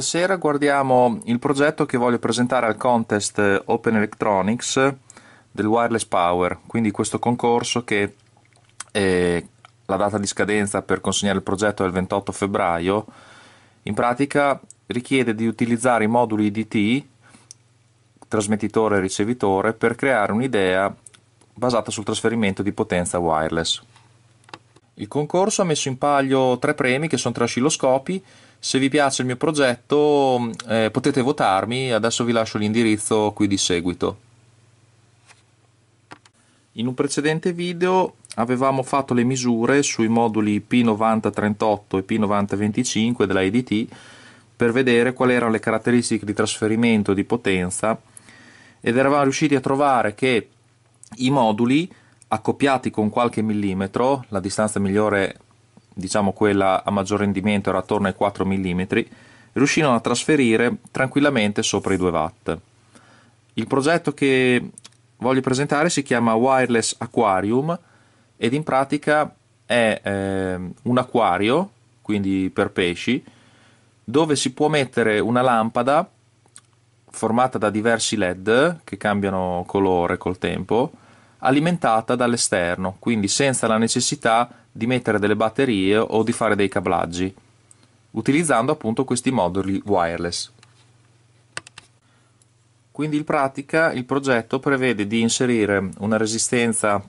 Stasera guardiamo il progetto che voglio presentare al contest eh, Open Electronics del Wireless Power, quindi questo concorso che eh, la data di scadenza per consegnare il progetto è il 28 febbraio, in pratica richiede di utilizzare i moduli DT, trasmettitore e ricevitore, per creare un'idea basata sul trasferimento di potenza wireless. Il concorso ha messo in palio tre premi che sono tre oscilloscopi. Se vi piace il mio progetto eh, potete votarmi, adesso vi lascio l'indirizzo qui di seguito. In un precedente video avevamo fatto le misure sui moduli P9038 e P9025 della IDT per vedere quali erano le caratteristiche di trasferimento di potenza ed eravamo riusciti a trovare che i moduli accoppiati con qualche millimetro, la distanza migliore, diciamo quella a maggior rendimento, era attorno ai 4 mm, riuscirono a trasferire tranquillamente sopra i 2 watt. Il progetto che voglio presentare si chiama Wireless Aquarium ed in pratica è eh, un acquario, quindi per pesci, dove si può mettere una lampada formata da diversi LED che cambiano colore col tempo alimentata dall'esterno, quindi senza la necessità di mettere delle batterie o di fare dei cablaggi, utilizzando appunto questi moduli wireless. Quindi in pratica il progetto prevede di inserire una resistenza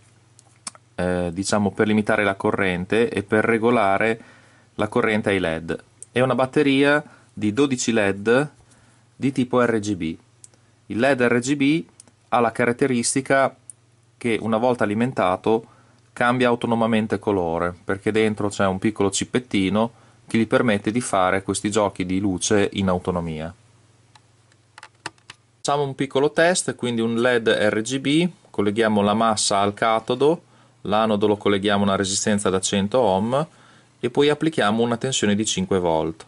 eh, diciamo per limitare la corrente e per regolare la corrente ai LED e una batteria di 12 LED di tipo RGB. Il LED RGB ha la caratteristica che una volta alimentato cambia autonomamente colore perché dentro c'è un piccolo cippettino che gli permette di fare questi giochi di luce in autonomia. Facciamo un piccolo test, quindi un LED RGB, colleghiamo la massa al catodo, l'anodo lo colleghiamo a una resistenza da 100 ohm e poi applichiamo una tensione di 5 volt.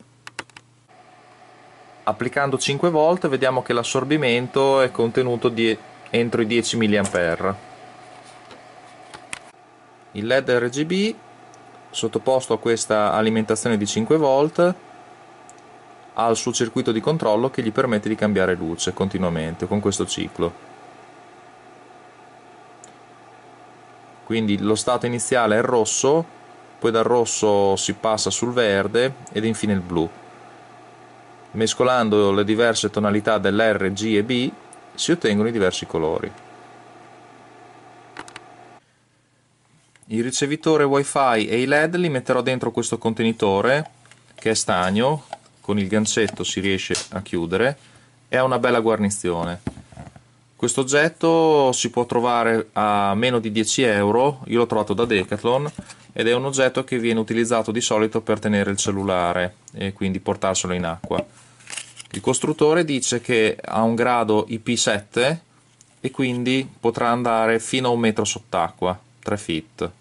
Applicando 5 volt vediamo che l'assorbimento è contenuto entro i 10 mA il led RGB sottoposto a questa alimentazione di 5 volt ha il suo circuito di controllo che gli permette di cambiare luce continuamente con questo ciclo quindi lo stato iniziale è rosso poi dal rosso si passa sul verde ed infine il blu mescolando le diverse tonalità dell'R, G e B si ottengono i diversi colori il ricevitore wifi e i led li metterò dentro questo contenitore che è stagno con il gancetto si riesce a chiudere e ha una bella guarnizione questo oggetto si può trovare a meno di 10 euro io l'ho trovato da Decathlon ed è un oggetto che viene utilizzato di solito per tenere il cellulare e quindi portarselo in acqua il costruttore dice che ha un grado IP7 e quindi potrà andare fino a un metro sott'acqua 3 feet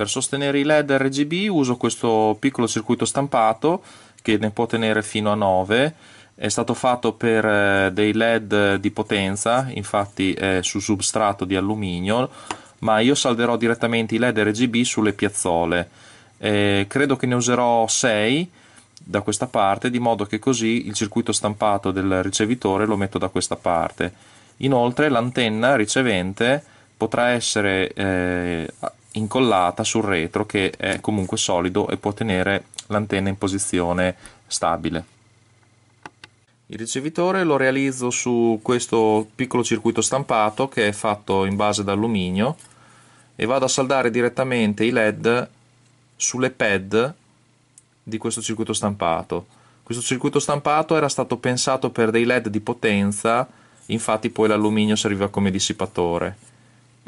per sostenere i LED RGB uso questo piccolo circuito stampato che ne può tenere fino a 9 è stato fatto per eh, dei led di potenza infatti è su substrato di alluminio ma io salderò direttamente i led RGB sulle piazzole eh, credo che ne userò 6 da questa parte di modo che così il circuito stampato del ricevitore lo metto da questa parte inoltre l'antenna ricevente potrà essere eh, incollata sul retro che è comunque solido e può tenere l'antenna in posizione stabile. Il ricevitore lo realizzo su questo piccolo circuito stampato che è fatto in base d'alluminio e vado a saldare direttamente i led sulle pad di questo circuito stampato. Questo circuito stampato era stato pensato per dei led di potenza, infatti poi l'alluminio serviva come dissipatore.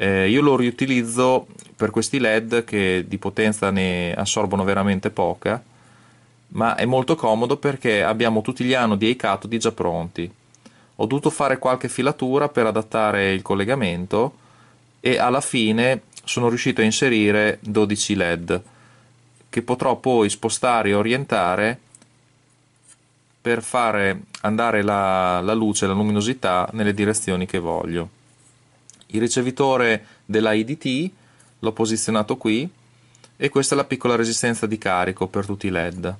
Eh, io lo riutilizzo per questi LED che di potenza ne assorbono veramente poca, ma è molto comodo perché abbiamo tutti gli anodi e i catodi già pronti. Ho dovuto fare qualche filatura per adattare il collegamento e alla fine sono riuscito a inserire 12 LED che potrò poi spostare e orientare per fare andare la, la luce, la luminosità nelle direzioni che voglio il ricevitore dell'IDT l'ho posizionato qui e questa è la piccola resistenza di carico per tutti i LED.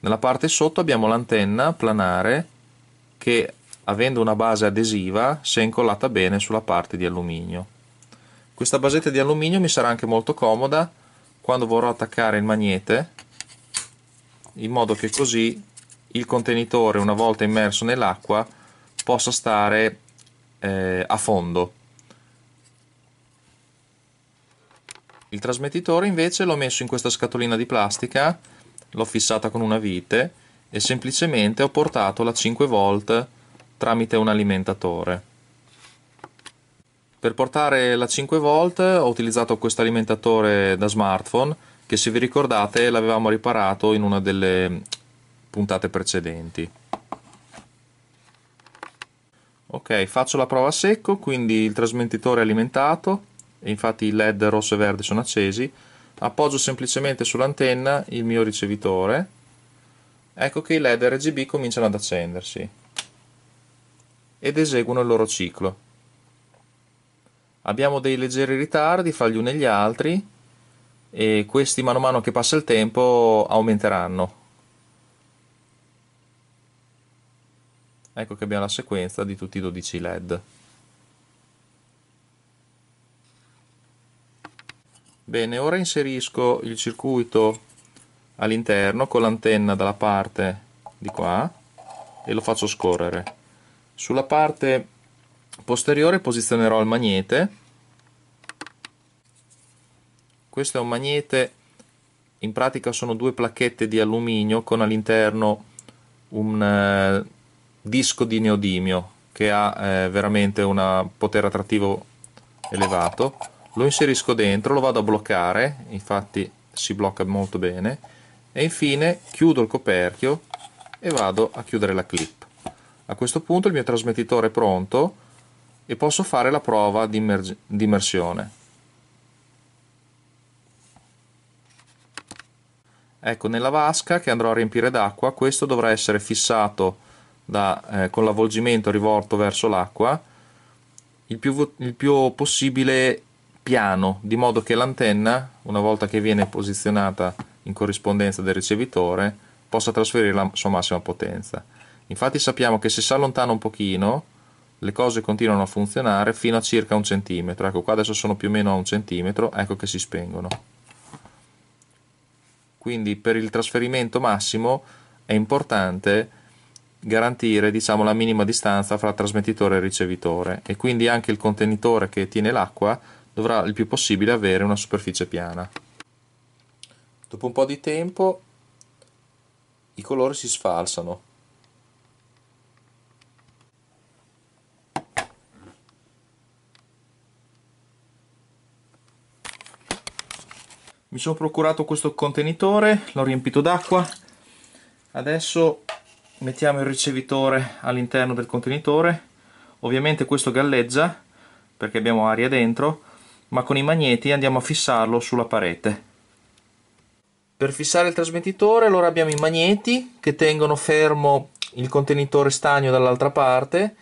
Nella parte sotto abbiamo l'antenna planare che avendo una base adesiva si è incollata bene sulla parte di alluminio. Questa basetta di alluminio mi sarà anche molto comoda quando vorrò attaccare il magnete in modo che così il contenitore una volta immerso nell'acqua possa stare eh, a fondo Il trasmettitore invece l'ho messo in questa scatolina di plastica, l'ho fissata con una vite e semplicemente ho portato la 5 volt tramite un alimentatore. Per portare la 5 volt ho utilizzato questo alimentatore da smartphone che se vi ricordate l'avevamo riparato in una delle puntate precedenti. Ok, faccio la prova a secco, quindi il trasmettitore alimentato infatti i led rosso e verde sono accesi appoggio semplicemente sull'antenna il mio ricevitore ecco che i led RGB cominciano ad accendersi ed eseguono il loro ciclo abbiamo dei leggeri ritardi fra gli uni e gli altri e questi mano a mano che passa il tempo aumenteranno ecco che abbiamo la sequenza di tutti i 12 led Bene, ora inserisco il circuito all'interno con l'antenna dalla parte di qua e lo faccio scorrere. Sulla parte posteriore posizionerò il magnete. Questo è un magnete, in pratica sono due placchette di alluminio con all'interno un eh, disco di neodimio che ha eh, veramente un potere attrattivo elevato lo inserisco dentro, lo vado a bloccare, infatti si blocca molto bene, e infine chiudo il coperchio e vado a chiudere la clip. A questo punto il mio trasmettitore è pronto e posso fare la prova di, di immersione. Ecco, nella vasca che andrò a riempire d'acqua, questo dovrà essere fissato da, eh, con l'avvolgimento rivolto verso l'acqua il il più possibile piano, di modo che l'antenna, una volta che viene posizionata in corrispondenza del ricevitore, possa trasferire la sua massima potenza. Infatti sappiamo che se si allontana un pochino, le cose continuano a funzionare fino a circa un centimetro. Ecco qua adesso sono più o meno a un centimetro, ecco che si spengono. Quindi per il trasferimento massimo è importante garantire diciamo, la minima distanza fra trasmettitore e ricevitore e quindi anche il contenitore che tiene l'acqua dovrà il più possibile avere una superficie piana. Dopo un po' di tempo i colori si sfalsano. Mi sono procurato questo contenitore, l'ho riempito d'acqua, adesso mettiamo il ricevitore all'interno del contenitore, ovviamente questo galleggia perché abbiamo aria dentro, ma con i magneti andiamo a fissarlo sulla parete. Per fissare il trasmettitore allora abbiamo i magneti che tengono fermo il contenitore stagno dall'altra parte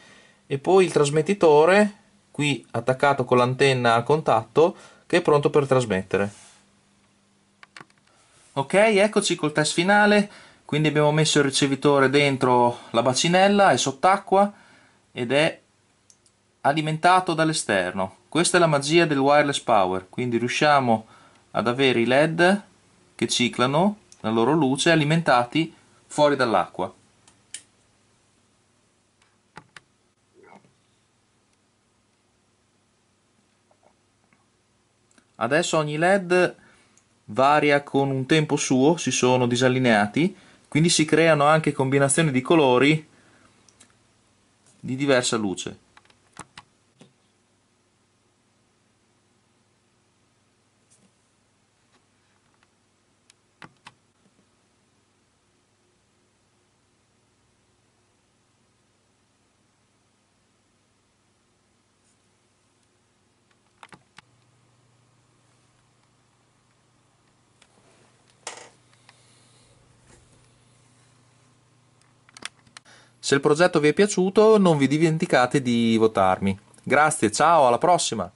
e poi il trasmettitore qui attaccato con l'antenna a contatto che è pronto per trasmettere. Ok, eccoci col test finale, quindi abbiamo messo il ricevitore dentro la bacinella, è sott'acqua ed è alimentato dall'esterno questa è la magia del wireless power quindi riusciamo ad avere i led che ciclano la loro luce alimentati fuori dall'acqua adesso ogni led varia con un tempo suo si sono disallineati quindi si creano anche combinazioni di colori di diversa luce Se il progetto vi è piaciuto non vi dimenticate di votarmi. Grazie, ciao, alla prossima!